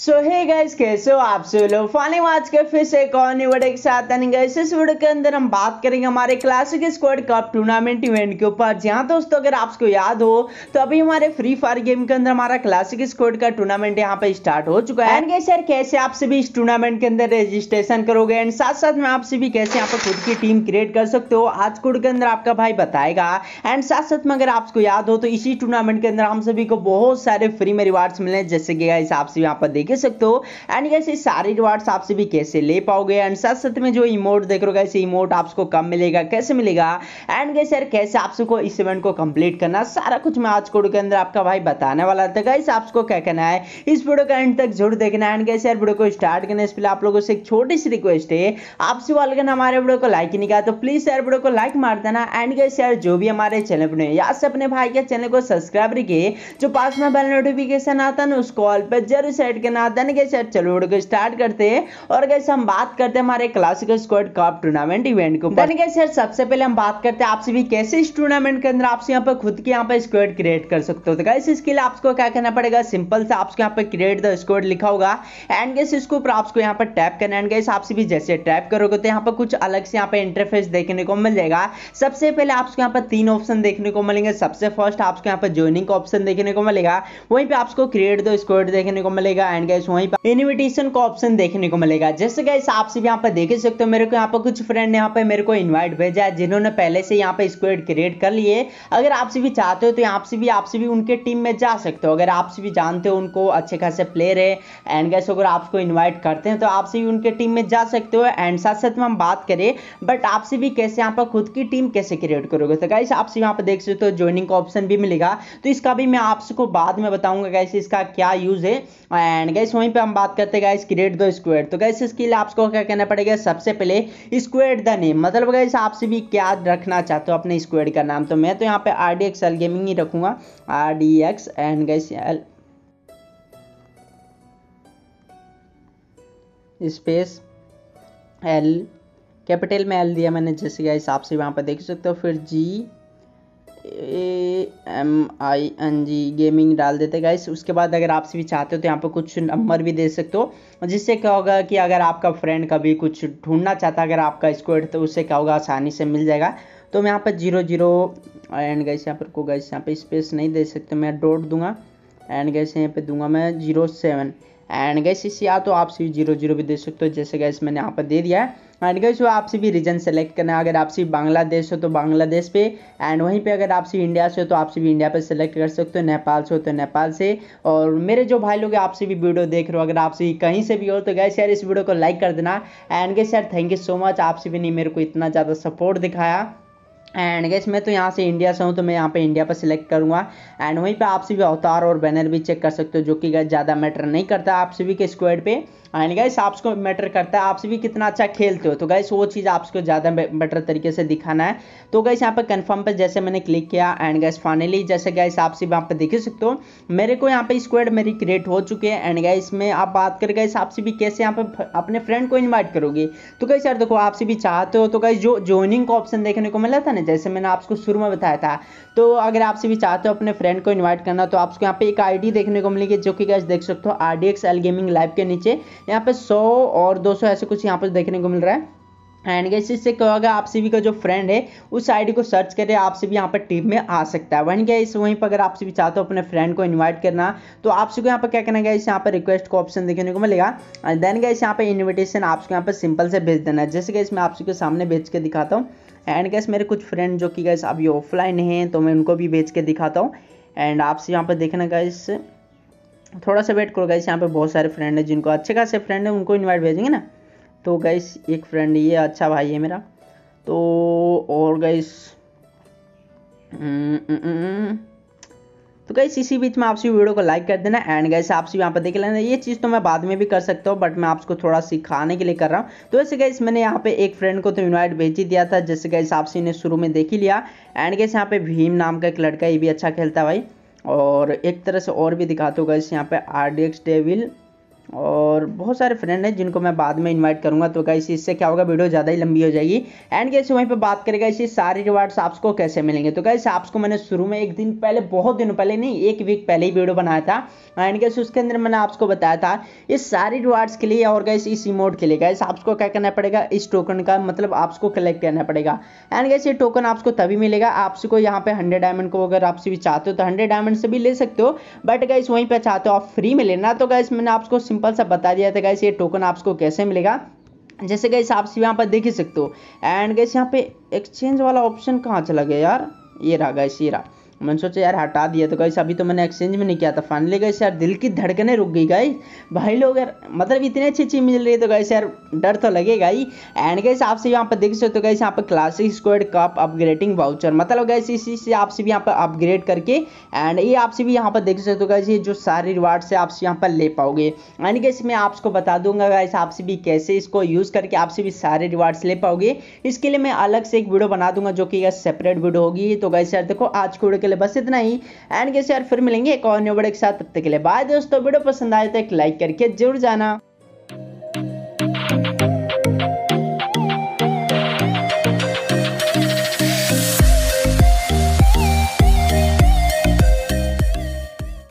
सो hey guys कैसे हो आप सभी लोग फाइनली आज के फिर से एक और न्यू वीडियो के साथ आने गए इस वीडियो के अंदर हम बात करेंगे हमारे classic squad cup tournament event के ऊपर जी हाँ दोस्तों अगर आपको याद हो तो अभी हमारे फ्री फायर गेम के अंदर हमारा क्लासिक स्क्वाड का टूर्नामेंट यहाँ पे स्टार्ट हो चुका है एंड सर कैसे आप सभी इस टूर्नामेंट के अंदर रजिस्ट्रेशन करोगे एंड साथ साथ में आप सभी कैसे यहाँ पर खुद की टीम क्रिएट कर सकते हो आज कोड के अंदर आपका भाई बताएगा एंड साथ साथ में अगर आपको याद हो तो इसी टूर्नामेंट के अंदर हम सभी को बहुत सारे फ्री में रिवार्ड्स मिले जैसे कि आप सभी यहाँ पर कह सकते हो एंड कैसे सारे रिवार्ड्स आपसे भी कैसे ले पाओगे एंड साथ साथ में जो इमोट देख रहे हो कैसे इमोट आपको कम मिलेगा कैसे मिलेगा एंड कैसे यार कैसे आपको इस इवेंट को कंप्लीट करना सारा कुछ मैं आज कोड के अंदर आपका भाई बताने वाला था गाइस आपको क्या कहना है इस वीडियो का एंड तक जरूर देखना एंड कैसे यार वीडियो को स्टार्ट करने से पहले आप लोगों से एक छोटी सी रिक्वेस्ट है आपसे वाले हमारे वीडियो को लाइक नहीं किया तो प्लीज यार वीडियो को लाइक मार देना एंड कैसे यार जो भी हमारे चैनल पर या से अपने भाई के चैनल को सब्सक्राइब रखिए जो पास में बेल नोटिफिकेशन आता है ना उस कॉल पर जरूर सेट करना जनार्दन के गए सर चलो वीडियो को स्टार्ट करते हैं और कैसे हम बात करते हैं हमारे classical squad cup tournament event को देन गए सर सबसे पहले हम बात करते हैं आपसे भी कैसे इस टूर्नामेंट के अंदर आपसे यहाँ पर खुद के यहाँ पर स्क्वाड क्रिएट कर सकते हो तो कैसे इसके लिए आपको क्या करना पड़ेगा सिंपल से आपको यहाँ पर क्रिएट द स्क्वाड लिखा होगा एंड गैस इसके ऊपर आपको यहाँ पर टैप करना एंड गैस आपसे भी जैसे टैप करोगे तो यहाँ पर कुछ अलग से यहाँ पर इंटरफेस देखने को मिल जाएगा सबसे पहले आपको यहाँ पर तीन ऑप्शन देखने को मिलेंगे सबसे फर्स्ट आपको यहाँ पर ज्वाइनिंग का ऑप्शन देखने को मिलेगा वहीं पर आपको क्रिएट द स्क्वाड देखने को मिलेगा एंड गैस वहीं पर इनविटेशन का ऑप्शन देखने को मिलेगा जैसे गैस आपसे भी यहाँ पर देख सकते हो मेरे को यहाँ पर कुछ फ्रेंड ने यहाँ पे मेरे को इन्वाइट भेजा है जिन्होंने पहले से यहाँ पे स्क्वेड क्रिएट कर लिए अगर आपसे भी चाहते हो तो यहाँ से भी आपसे भी उनके टीम में जा सकते हो अगर आपसे भी जानते हो उनको अच्छे खासे प्लेयर है एंड गैस अगर आपको इन्वाइट करते हैं तो आपसे भी उनके टीम में जा सकते हो एंड साथ साथ में हम बात करें बट आपसे भी कैसे यहाँ पर खुद की टीम कैसे क्रिएट करोगे तो गाइस आपसे यहाँ पर देख सकते हो ज्वाइनिंग का ऑप्शन भी मिलेगा तो इसका भी मैं आपको बाद में बताऊंगा कैसे इसका क्या यूज़ है एंड एंड गैस वहीं पे हम बात करते हैं गाइस क्रिएट द स्क्वेयर तो गैस इसके लिए आपको क्या कहना पड़ेगा सबसे पहले स्क्वेयर द नेम मतलब गैस आपसे भी क्या रखना चाहते हो अपने स्क्वेयर का नाम तो मैं तो यहाँ पे R D X L gaming ही रखूंगा R D X and guys L space L capital में एल दिया मैंने जैसे गैस आपसे वहाँ पर देख सकते हो फिर G A M I N G gaming डाल देते गाइस उसके बाद अगर आप भी चाहते हो तो यहाँ पर कुछ नंबर भी दे सकते हो जिससे क्या होगा कि अगर आपका फ्रेंड कभी कुछ ढूंढना चाहता है अगर आपका स्क्वाड तो उससे क्या होगा आसानी से मिल जाएगा तो मैं यहाँ पर जीरो जीरो एंड गैस यहाँ पर को गैस यहाँ पर स्पेस नहीं दे सकते मैं डोट दूंगा एंड गैस यहाँ पर दूंगा मैं जीरो सेवन एंड गैस इसी या तो आप सभी जीरो जीरो भी दे सकते हो जैसे गैस मैंने यहाँ पर दे दिया है एंड गई आपसे भी रीजन सेलेक्ट करना है अगर आपसे बांग्लादेश हो तो बांग्लादेश पे एंड वहीं पे अगर आपसे इंडिया से हो तो आपसे भी इंडिया पे सेलेक्ट कर सकते हो नेपाल से हो तो नेपाल से और मेरे जो भाई लोग आपसे भी वीडियो देख रहे हो अगर आपसे कहीं से भी हो तो गैस यार इस वीडियो को लाइक कर देना एंड गैस यार थैंक यू सो मच आपसे भी नहीं मेरे को इतना ज़्यादा सपोर्ट दिखाया एंड गैस मैं तो यहाँ से इंडिया से हूँ तो मैं यहाँ पे इंडिया पर सिलेक्ट करूँगा एंड वहीं पे आपसे भी अवतार और बैनर भी चेक कर सकते हो जो कि गैस ज़्यादा मैटर नहीं करता आप सभी के स्क्वाड पे एंड हाँ, गाइस आपको मैटर करता है आपसे भी कितना अच्छा खेलते हो तो गाइस वो चीज़ आपको ज़्यादा बेटर तरीके से दिखाना है तो गाइस यहाँ पर कंफर्म पर जैसे मैंने क्लिक किया एंड गाइस फाइनली जैसे गाइस आपसे यहाँ पर देख सकते हो मेरे को यहाँ पे स्क्वाड मेरी क्रिएट हो चुके हैं एंड गाइस में आप बात कर गाइस आपसे भी कैसे यहाँ पर अपने फ्रेंड को इन्वाइट करोगे तो गाइस यार देखो आपसे भी चाहते हो तो गाइस जो ज्वाइनिंग का ऑप्शन देखने को मिला था ना जैसे मैंने आपको शुरू में बताया था तो अगर आपसे भी चाहते हो अपने फ्रेंड को इन्वाइट करना तो आपको यहाँ पे एक आईडी देखने को मिलेगी जो कि गाइस देख सकते हो R D X L gaming live के नीचे यहाँ पे सौ और दो सौ ऐसे कुछ यहाँ पर देखने को मिल रहा है एंड गैस इससे क्या होगा आपसीबी का जो फ्रेंड है उस आईडी को सर्च करे करके भी यहाँ पर टीम में आ सकता है वहीं इस वहीं पर अगर आप आपसीबी चाहते हो अपने फ्रेंड को इनवाइट करना तो आपसे को यहाँ पर क्या करना गया यहाँ पर रिक्वेस्ट का ऑप्शन देखने को मिलेगा एंड देन गैस यहाँ पर इन्विटेशन आपको यहाँ पर सिंपल से भेज देना है जैसे गैस मैं आप सबके सामने भेज के दिखाता हूँ एंड गैस मेरे कुछ फ्रेंड जो कि गैस अभी ऑफलाइन हैं तो मैं उनको भी भेज के दिखाता हूँ एंड आपसे यहाँ पर देखना गैस थोड़ा सा वेट करो गाइस यहाँ पे बहुत सारे फ्रेंड हैं जिनको अच्छे खासे फ्रेंड हैं उनको इनवाइट भेजेंगे ना तो गाइस एक फ्रेंड ये अच्छा भाई है मेरा तो और गाइस हम्म, हम्म, हम्म। तो गाइस इसी बीच में आपसी वीडियो को लाइक कर देना एंड गाइस आपसी यहाँ पर देख लेना ये चीज़ तो मैं बाद में भी कर सकता हूँ बट मैं आपको थोड़ा सिखाने के लिए कर रहा हूँ तो वैसे गाइस मैंने यहाँ पे एक फ्रेंड को तो इनवाइट भेज ही दिया था जैसे गाइस आपसी ने शुरू में देख ही लिया एंड गाइस यहाँ पे भीम नाम का एक लड़का ये भी अच्छा खेलता है भाई और एक तरह से और भी दिखाते हो गए यहाँ पे आर डी एक्स डेविल और बहुत सारे फ्रेंड हैं जिनको मैं बाद में इनवाइट करूंगा तो कैसे इससे क्या होगा वीडियो ज़्यादा ही लंबी हो जाएगी एंड कैसे वहीं पे बात करेगा इसी सारे रिवार्ड्स आपको कैसे मिलेंगे तो कैसे आपको मैंने शुरू में एक दिन पहले बहुत दिनों पहले नहीं एक वीक पहले ही वीडियो बनाया था एंड कैसे उसके अंदर मैंने आपको बताया था इस सारे रिवार्ड्स के लिए और कैसे इस इमोट के लिए कैसे आपको क्या करना पड़ेगा इस टोकन का मतलब आपको कलेक्ट करना पड़ेगा एंड कैसे टोकन आपको तभी मिलेगा आपको यहाँ पे हंड्रेड डायमंड को अगर आपसे भी चाहते हो तो हंड्रेड डायमंड से भी ले सकते हो बट कैसे वहीं पर चाहते हो आप फ्री में लेना तो कैसे मैंने आपको सिंपल सा बता दिया था गाइस ये टोकन आपको कैसे मिलेगा जैसे गाइस आप यहाँ पर देख ही सकते हो एंड गैस यहाँ पे एक्सचेंज वाला ऑप्शन कहाँ चला गया यार ये रहा गैस ये रहा मैंने सोचा यार हटा दिया तो गई अभी तो मैंने एक्सचेंज में नहीं किया था फाइनली गई यार दिल की धड़कने रुक गई गई भाई लोग यार मतलब इतनी अच्छी अच्छी मिल रही है तो गई यार डर तो लगेगा ही एंड गई आपसे यहाँ पर देख सकते हो गई यहाँ पर classic squad cup upgrading voucher मतलब गए इसी से आपसे भी यहाँ पर अपग्रेड करके एंड ये आपसे भी यहाँ पर देख सकते हो गाइस ये जो सारे रिवार्ड से आपसे यहाँ पर ले पाओगे एंड गई मैं आपको बता दूंगा गाइस आपसे भी कैसे इसको यूज़ करके आपसे भी सारे रिवार्ड्स ले पाओगे इसके लिए मैं अलग से एक वीडियो बना दूंगा जो कि सेपरेट वीडियो होगी तो गाइस यार देखो आज के के लिए बस इतना ही एंड कैसे यार फिर मिलेंगे एक और न्यू बड़े के साथ तब तक के लिए बाय दोस्तों वीडियो पसंद आए तो एक लाइक करके जरूर जाना